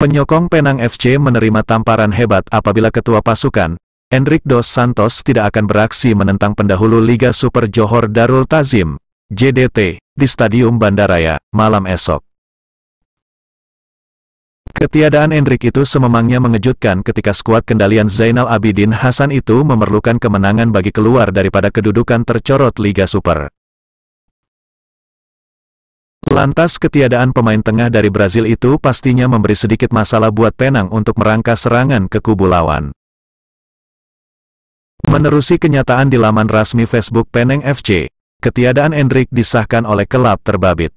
Penyokong Penang FC menerima tamparan hebat apabila ketua pasukan, Enrique Dos Santos tidak akan beraksi menentang pendahulu Liga Super Johor Darul Tazim, JDT, di Stadium Bandaraya, malam esok. Ketiadaan Enrique itu sememangnya mengejutkan ketika skuad kendalian Zainal Abidin Hasan itu memerlukan kemenangan bagi keluar daripada kedudukan tercorot Liga Super. Lantas ketiadaan pemain tengah dari Brazil itu pastinya memberi sedikit masalah buat Penang untuk merangkak serangan ke kubu lawan. Menerusi kenyataan di laman rasmi Facebook Penang FC, ketiadaan Endrik disahkan oleh kelab terbabit.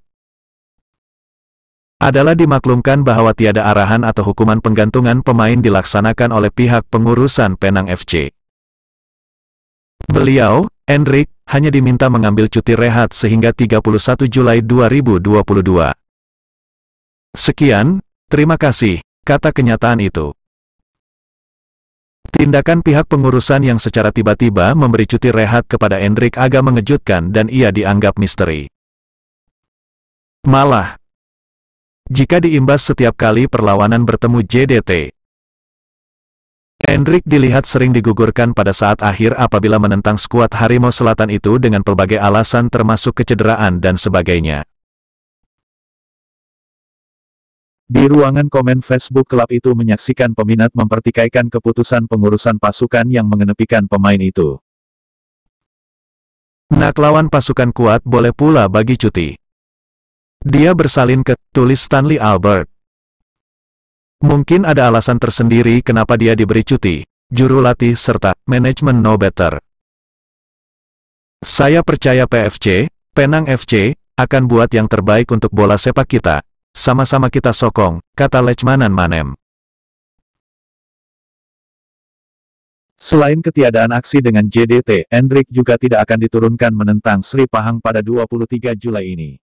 Adalah dimaklumkan bahwa tiada arahan atau hukuman penggantungan pemain dilaksanakan oleh pihak pengurusan Penang FC. Beliau, Endrik hanya diminta mengambil cuti rehat sehingga 31 Juli 2022. Sekian, terima kasih, kata kenyataan itu. Tindakan pihak pengurusan yang secara tiba-tiba memberi cuti rehat kepada Endrik agak mengejutkan dan ia dianggap misteri. Malah, jika diimbas setiap kali perlawanan bertemu JDT, Hendrik dilihat sering digugurkan pada saat akhir apabila menentang skuad Harimau Selatan itu dengan pelbagai alasan termasuk kecederaan dan sebagainya. Di ruangan komen Facebook klub itu menyaksikan peminat mempertikaikan keputusan pengurusan pasukan yang mengenepikan pemain itu. Nak lawan pasukan kuat boleh pula bagi cuti. Dia bersalin ke, tulis Stanley Albert. Mungkin ada alasan tersendiri kenapa dia diberi cuti, juru latih serta manajemen no better. Saya percaya PFC, Penang FC, akan buat yang terbaik untuk bola sepak kita. Sama-sama kita sokong, kata Lechmanan Manem. Selain ketiadaan aksi dengan JDT, Hendrik juga tidak akan diturunkan menentang Sri Pahang pada 23 Juli ini.